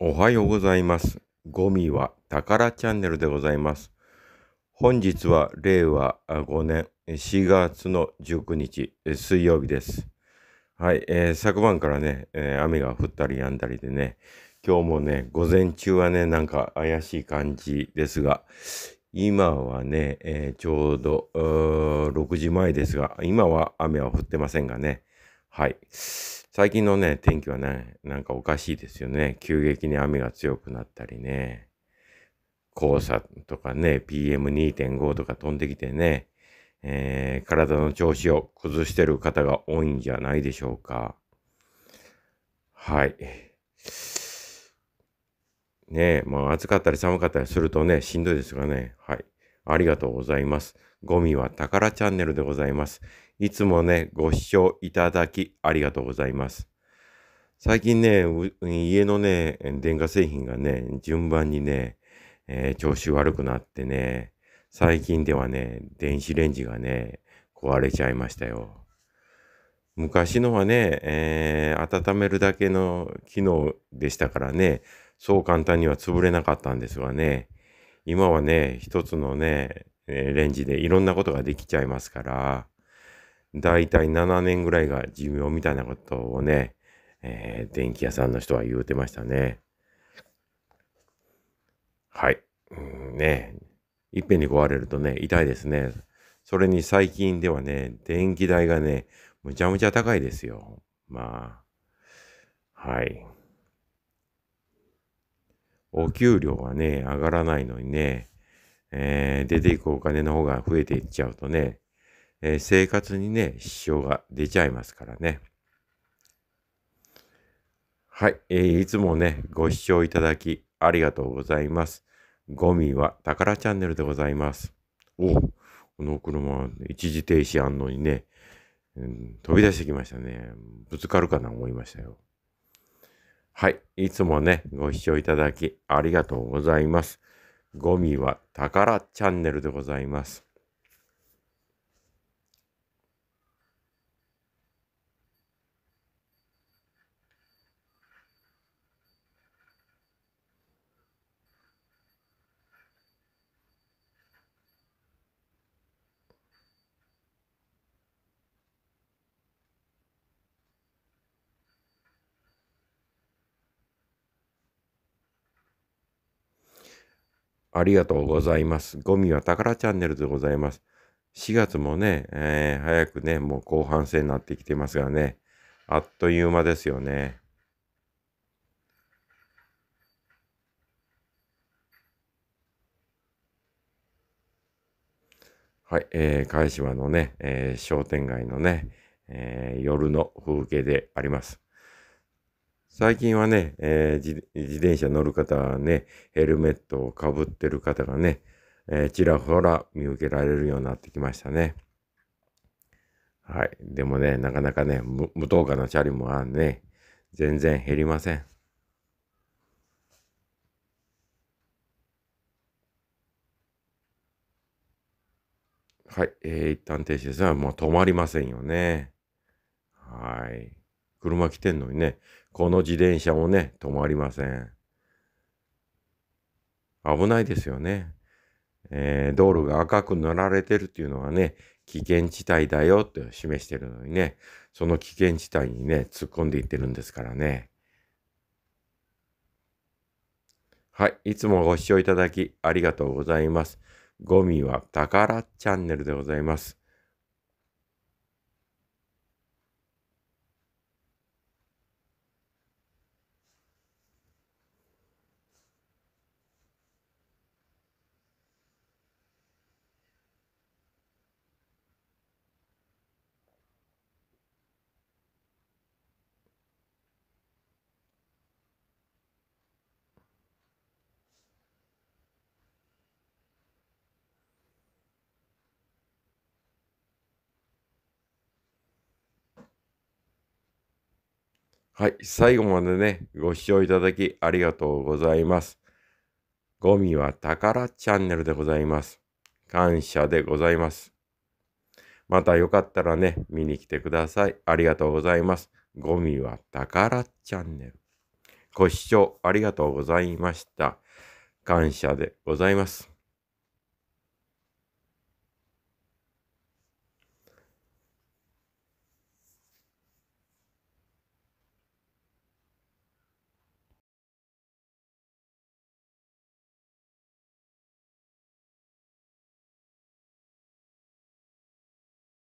おはようございます。ゴミは宝チャンネルでございます。本日は令和5年4月の19日水曜日です。はい、えー、昨晩からね、えー、雨が降ったり止んだりでね、今日もね、午前中はね、なんか怪しい感じですが、今はね、えー、ちょうどう6時前ですが、今は雨は降ってませんがね、はい。最近のね、天気はね、なんかおかしいですよね。急激に雨が強くなったりね。黄砂とかね、PM2.5 とか飛んできてね、えー、体の調子を崩してる方が多いんじゃないでしょうか。はい。ねえ、まあ暑かったり寒かったりするとね、しんどいですがね。はい。ありがとうございます。ゴミは宝チャンネルでございます。いつもね、ご視聴いただきありがとうございます。最近ね、家のね、電化製品がね、順番にね、えー、調子悪くなってね、最近ではね、電子レンジがね、壊れちゃいましたよ。昔のはね、えー、温めるだけの機能でしたからね、そう簡単には潰れなかったんですがね、今はね、一つのね、えー、レンジでいろんなことができちゃいますから、だいたい7年ぐらいが寿命みたいなことをね、えー、電気屋さんの人は言うてましたね。はい。うんね、いっぺんに壊れるとね、痛いですね。それに最近ではね、電気代がね、むちゃむちゃ高いですよ。まあ、はい。お給料はね、上がらないのにね、えー、出ていくお金の方が増えていっちゃうとね、えー、生活にね、支障が出ちゃいますからね。はい、えー、いつもね、ご視聴いただきありがとうございます。ゴミは宝チャンネルでございます。おこの車、一時停止あんのにね、うん、飛び出してきましたね。ぶつかるかな思いましたよ。はい。いつもね、ご視聴いただきありがとうございます。ゴミは宝チャンネルでございます。ありがとうございます。ゴミは宝チャンネルでございます。4月もね、えー、早くね、もう後半戦になってきてますがね、あっという間ですよね。はい、えー、返島のね、えー、商店街のね、えー、夜の風景であります。最近はね、えー、自転車乗る方はね、ヘルメットをかぶってる方がね、えー、ちらほら見受けられるようになってきましたね。はい。でもね、なかなかね、無糖化のチャリもあんね、全然減りません。はい。えー、一旦停止ですが、もう止まりませんよね。はい。車来てんのにね、この自転車もね、止まりません。危ないですよね。えー、道路が赤く塗られてるっていうのはね、危険地帯だよって示してるのにね、その危険地帯にね、突っ込んでいってるんですからね。はい。いつもご視聴いただきありがとうございます。ゴミは宝チャンネルでございます。はい、最後までね、ご視聴いただきありがとうございます。ゴミは宝チャンネルでございます。感謝でございます。またよかったらね、見に来てください。ありがとうございます。ゴミは宝チャンネル。ご視聴ありがとうございました。感謝でございます。